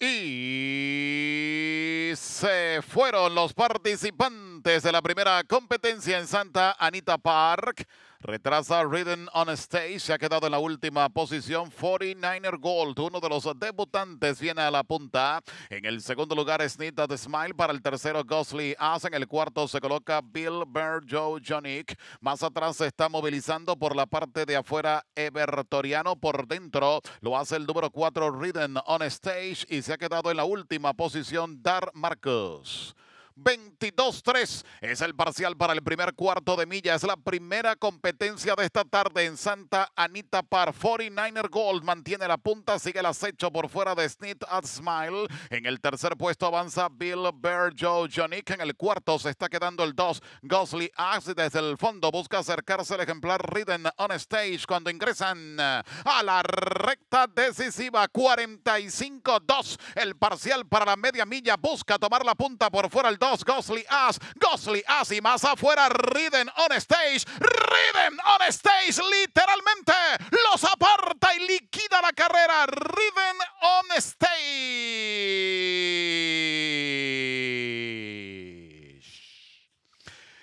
Y se fueron los participantes. Desde de la primera competencia en Santa Anita Park. Retrasa Ridden on Stage, se ha quedado en la última posición. 49er Gold, uno de los debutantes, viene a la punta. En el segundo lugar, Nita the Smile. Para el tercero, Gosley As. En el cuarto se coloca Bill Bear Joe Jonick. Más atrás se está movilizando por la parte de afuera Evertoriano. Por dentro lo hace el número 4, Ridden on Stage. Y se ha quedado en la última posición, Dar Marcus. 22-3 es el parcial para el primer cuarto de milla. Es la primera competencia de esta tarde en Santa Anita Par. 49er Gold mantiene la punta, sigue el acecho por fuera de Snit at Smile. En el tercer puesto avanza Bill Berjo Joe En el cuarto se está quedando el 2. Gosley Axe desde el fondo busca acercarse al ejemplar Riden on Stage cuando ingresan a la recta decisiva. 45-2 el parcial para la media milla. Busca tomar la punta por fuera el Ghostly Ass. As. ghostly As y más afuera. Riven on stage. Riven on stage. Literalmente los aparta y liquida la carrera. Riven on stage.